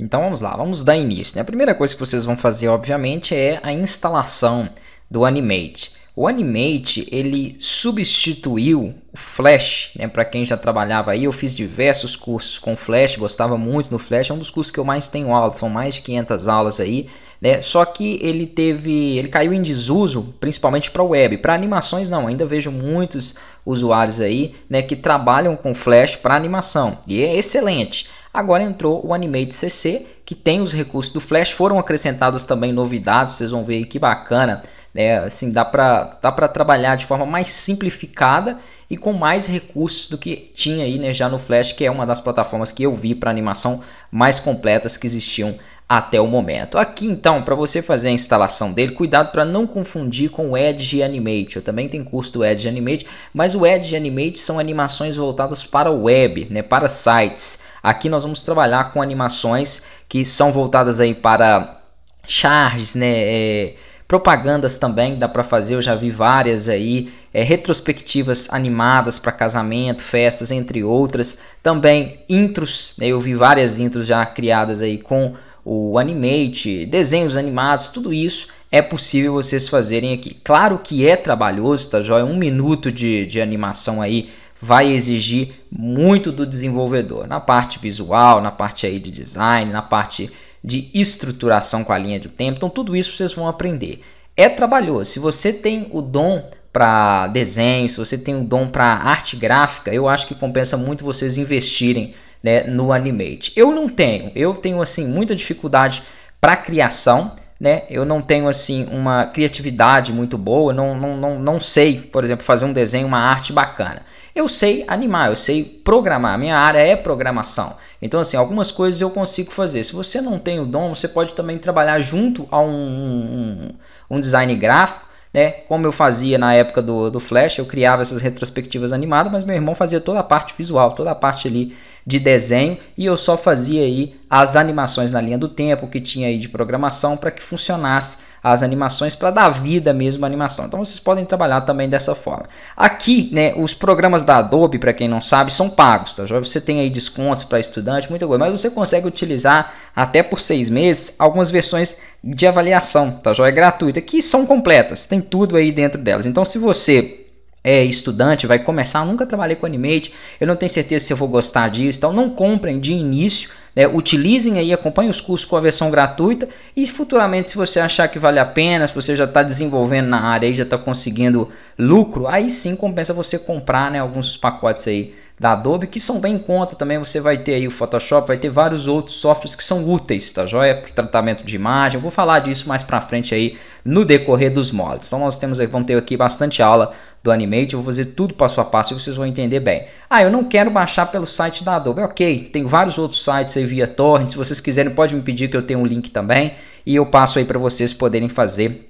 Então vamos lá, vamos dar início. Né? A primeira coisa que vocês vão fazer, obviamente, é a instalação do Animate. O Animate ele substituiu o Flash, né? Para quem já trabalhava aí, eu fiz diversos cursos com Flash, gostava muito do Flash, é um dos cursos que eu mais tenho aula, são mais de 500 aulas aí, né? Só que ele teve, ele caiu em desuso, principalmente para web. Para animações não, ainda vejo muitos usuários aí, né, que trabalham com Flash para animação. E é excelente. Agora entrou o Animate CC, que tem os recursos do Flash, foram acrescentadas também novidades, vocês vão ver aí que bacana, né? Assim, dá para dá para trabalhar de forma mais simplificada e com mais recursos do que tinha aí, né, já no Flash, que é uma das plataformas que eu vi para animação mais completas que existiam até o momento. Aqui então, para você fazer a instalação dele, cuidado para não confundir com o Edge Animate. Eu também tenho curso do Edge Animate, mas o Edge Animate são animações voltadas para o web, né, para sites. Aqui nós vamos trabalhar com animações que são voltadas aí para charges, né? É, propagandas também dá para fazer, eu já vi várias aí, é, retrospectivas animadas para casamento, festas, entre outras. Também intros, né? eu vi várias intros já criadas aí com o Animate, desenhos animados, tudo isso é possível vocês fazerem aqui. Claro que é trabalhoso, tá joia? Um minuto de, de animação aí vai exigir muito do desenvolvedor, na parte visual, na parte aí de design, na parte de estruturação com a linha de tempo. Então tudo isso vocês vão aprender. É trabalhoso. Se você tem o dom para desenho, se você tem o dom para arte gráfica, eu acho que compensa muito vocês investirem né, no Animate. Eu não tenho, eu tenho assim muita dificuldade para criação né? Eu não tenho assim uma criatividade muito boa, não, não, não, não sei, por exemplo, fazer um desenho, uma arte bacana. Eu sei animar, eu sei programar, minha área é programação. Então, assim, algumas coisas eu consigo fazer. Se você não tem o dom, você pode também trabalhar junto a um, um, um design gráfico né? Como eu fazia na época do, do Flash, eu criava essas retrospectivas animadas, mas meu irmão fazia toda a parte visual, toda a parte ali de desenho e eu só fazia aí as animações na linha do tempo que tinha aí de programação para que funcionasse as animações para dar vida mesmo à animação. Então vocês podem trabalhar também dessa forma. Aqui, né, os programas da Adobe, para quem não sabe, são pagos, tá? Você tem aí descontos para estudante, muita coisa, mas você consegue utilizar até por seis meses algumas versões de avaliação, tá? já é gratuita que são completas, tem tudo aí dentro delas. Então se você é estudante, vai começar, nunca trabalhei com Animate, eu não tenho certeza se eu vou gostar disso, então não comprem de início, né? utilizem aí, acompanhem os cursos com a versão gratuita e futuramente se você achar que vale a pena, se você já está desenvolvendo na área e já está conseguindo lucro, aí sim compensa você comprar né, alguns pacotes aí da Adobe, que são bem em conta também. Você vai ter aí o Photoshop, vai ter vários outros softwares que são úteis, tá joia? Para tratamento de imagem. Eu vou falar disso mais para frente aí no decorrer dos mods. Então nós temos vamos ter aqui bastante aula do Animate, eu vou fazer tudo passo a passo e vocês vão entender bem. Ah, eu não quero baixar pelo site da Adobe. Ok, tem vários outros sites aí via torrent, se vocês quiserem pode me pedir que eu tenha um link também e eu passo aí para vocês poderem fazer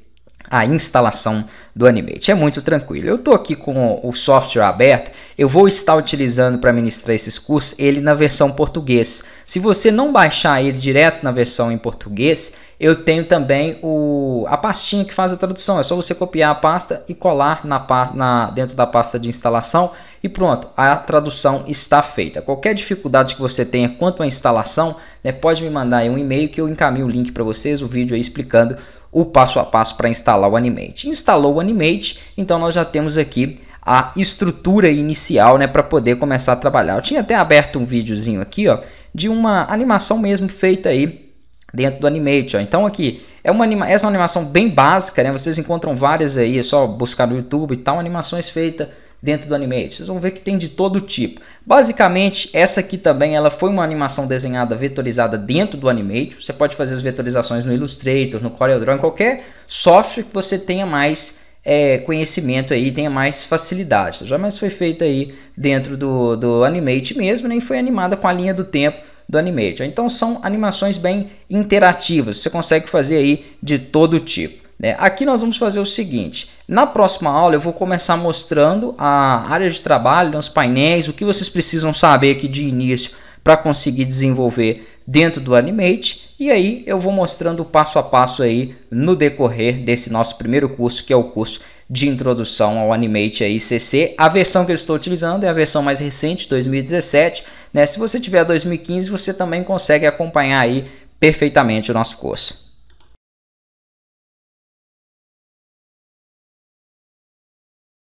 a instalação do Animate. É muito tranquilo. Eu estou aqui com o software aberto, eu vou estar utilizando para ministrar esses cursos ele na versão português. Se você não baixar ele direto na versão em português, eu tenho também o, a pastinha que faz a tradução. É só você copiar a pasta e colar na, na, dentro da pasta de instalação e pronto, a tradução está feita. Qualquer dificuldade que você tenha quanto à instalação, né, pode me mandar um e-mail que eu encaminho o link para vocês, o vídeo aí explicando o passo a passo para instalar o Animate. Instalou o Animate, então nós já temos aqui a estrutura inicial né, para poder começar a trabalhar. Eu tinha até aberto um videozinho aqui ó, de uma animação mesmo feita aí dentro do Animate. Ó. Então aqui é uma anima essa é uma animação bem básica, né? Vocês encontram várias aí, é só buscar no YouTube e tal, animações feitas dentro do Animate. Vocês vão ver que tem de todo tipo. Basicamente, essa aqui também, ela foi uma animação desenhada vetorizada dentro do Animate. Você pode fazer as vetorizações no Illustrator, no CorelDRAW, em qualquer software que você tenha mais é, conhecimento aí, tenha mais facilidade. Já tá? mais foi feita aí dentro do, do Animate mesmo, nem foi animada com a linha do tempo do Animator. Então são animações bem interativas, você consegue fazer aí de todo tipo. Né? Aqui nós vamos fazer o seguinte, na próxima aula eu vou começar mostrando a área de trabalho, né, os painéis, o que vocês precisam saber aqui de início para conseguir desenvolver dentro do Animate e aí eu vou mostrando passo a passo aí no decorrer desse nosso primeiro curso, que é o curso de introdução ao Animate aí CC. A versão que eu estou utilizando é a versão mais recente, 2017, né? Se você tiver 2015, você também consegue acompanhar aí perfeitamente o nosso curso.